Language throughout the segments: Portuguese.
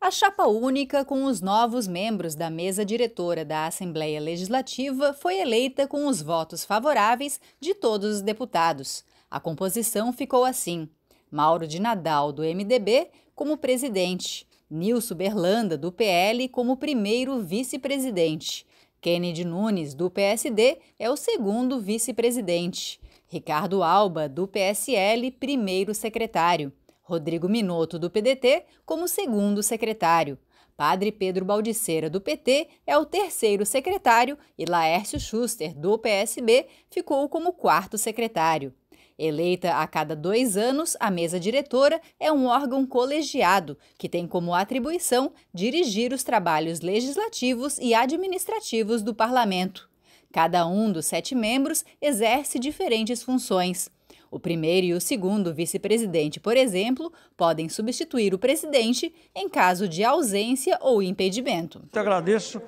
A chapa única com os novos membros da mesa diretora da Assembleia Legislativa foi eleita com os votos favoráveis de todos os deputados. A composição ficou assim: Mauro de Nadal, do MDB, como presidente, Nilson Berlanda, do PL, como primeiro vice-presidente, Kennedy Nunes, do PSD, é o segundo vice-presidente. Ricardo Alba, do PSL, primeiro secretário. Rodrigo Minotto, do PDT, como segundo secretário. Padre Pedro Baldiceira, do PT, é o terceiro secretário e Laércio Schuster, do PSB, ficou como quarto secretário. Eleita a cada dois anos, a mesa diretora é um órgão colegiado que tem como atribuição dirigir os trabalhos legislativos e administrativos do parlamento. Cada um dos sete membros exerce diferentes funções. O primeiro e o segundo vice-presidente, por exemplo, podem substituir o presidente em caso de ausência ou impedimento. Eu agradeço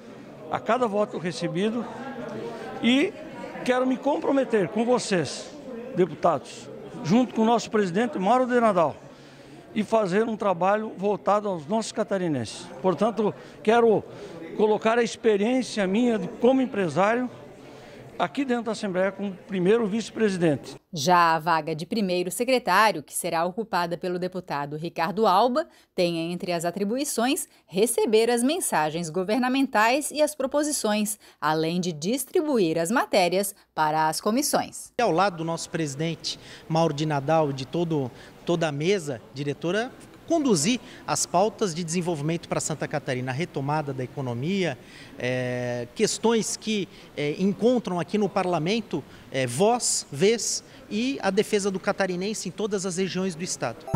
a cada voto recebido e quero me comprometer com vocês, deputados, junto com o nosso presidente Mauro de Nadal, e fazer um trabalho voltado aos nossos catarinenses. Portanto, quero colocar a experiência minha como empresário aqui dentro da Assembleia como primeiro vice-presidente. Já a vaga de primeiro secretário, que será ocupada pelo deputado Ricardo Alba, tem entre as atribuições receber as mensagens governamentais e as proposições, além de distribuir as matérias para as comissões. E ao lado do nosso presidente Mauro de Nadal, de todo, toda a mesa diretora, conduzir as pautas de desenvolvimento para Santa Catarina, a retomada da economia, é, questões que é, encontram aqui no parlamento é, voz, vez e a defesa do catarinense em todas as regiões do estado.